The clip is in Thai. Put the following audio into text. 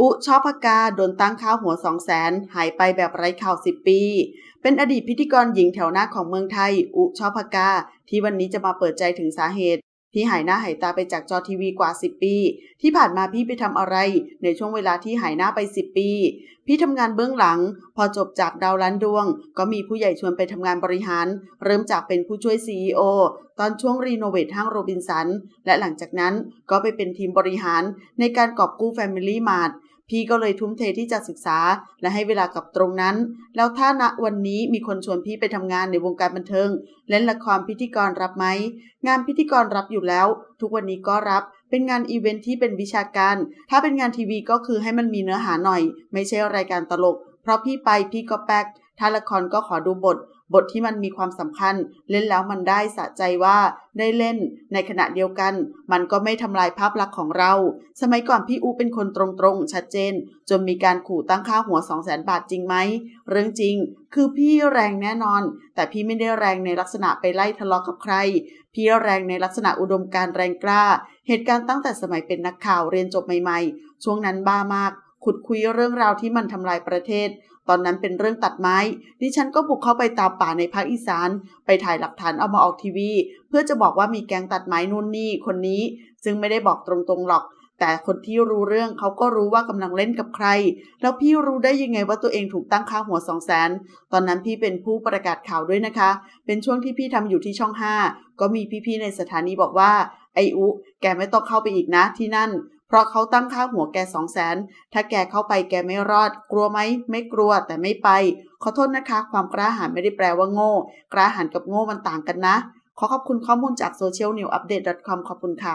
อุชอพกา โดนตั้งข้าวหัวสองแสนหายไปแบบไร้ข่าวสิบปี เป็นอดีตพิธีกรหญิงแถวหน้าของเมืองไทย อุชอพกา ที่วันนี้จะมาเปิดใจถึงสาเหตุ ที่หายหน้าหายตาไปจากจอทีวีกว่า 10 ปี ที่ผ่านมาพี่ไปทำอะไรในช่วงเวลาที่หายหน้าไป 10 ปี พี่ทำงานเบื้องหลังพอจบจากดาวล้านดวง ก็มีผู้ใหญ่ชวนไปทำงานบริหาร เริ่มจากเป็นผู้ช่วยซีอตอนช่วงรีโนเวทห้างโรบินสันและหลังจากนั้นก็ไปเป็นทีมบริหารในการกอบกู้แมิลี่มาร์ทพี่ก็เลยทุ่มเทที่จะศึกษาและให้เวลากับตรงนั้น แล้วถ้าณวันนี้มีคนชวนพี่ไปทำงานในวงการบันเทิง เล่นละครพิธีกรรับไหมงานพิธีกรรับอยู่แล้ว ทุกวันนี้ก็รับ เป็นงานอีเวนท์ที่เป็นวิชาการ ถ้าเป็นงานทีวีก็คือให้มันมีเนื้อหาหน่อย ไม่ใช่รายการตลก เพราะพี่ไปพี่ก็แป๊กถ้าละครก็ขอดูบทบทที่มันมีความสำคัญ เล่นแล้วมันได้สะใจว่าได้เล่นในขณะเดียวกัน มันก็ไม่ทำลายภาพลักษณ์ของเรา สมัยก่อนพี่อูเป็นคนตรงๆชัดเจนจนมีการขู่ตั้งค่าหัว2 0 0แสนบาทจริงไหมเรื่องจริง คือพี่แรงแน่นอน แต่พี่ไม่ได้แรงในลักษณะไปไล่ทะเลาะกับใคร พี่แรงในลักษณะอุดมการแรงกล้า เหตุการณ์ตั้งแต่สมัยเป็นนักข่าวเรียนจบใหม่ ๆ ช่วงนั้นบ้ามากขุดคุยเรื่องราวที่มันทำลายประเทศตอนนั้นเป็นเรื่องตัดไม้ดิฉันก็บุกเข้าไปตามป่าในภาคอีสาน ไปถ่ายหลักฐานเอามาออกทีวี เพื่อจะบอกว่ามีแก๊งตัดไม้นู่นนี่คนนี้ ซึ่งไม่ได้บอกตรงๆหรอก แต่คนที่รู้เรื่องเขาก็รู้ว่ากำลังเล่นกับใคร แล้วพี่รู้ได้ยังไงว่าตัวเองถูกตั้งค่าหัวสองแสนตอนนั้นพี่เป็นผู้ประกาศข่าวด้วยนะคะ เป็นช่วงที่พี่ทำอยู่ที่ช่องห้าก็มีพี่ๆในสถานีบอกว่าไออุ แกไม่ต้องเข้าไปอีกนะที่นั่นเพราะเขาตั้งค่าหัวแกสองแสนถ้าแกเข้าไปแกไม่รอด กลัวไหม ไม่กลัวแต่ไม่ไป ขอโทษนะคะ ความกล้าหาญไม่ได้แปลว่าโง่กล้าหาญกับโง่มันต่างกันนะ ขอขอบคุณข้อมูลจาก socialnewupdate.com ขอบคุณค่ะ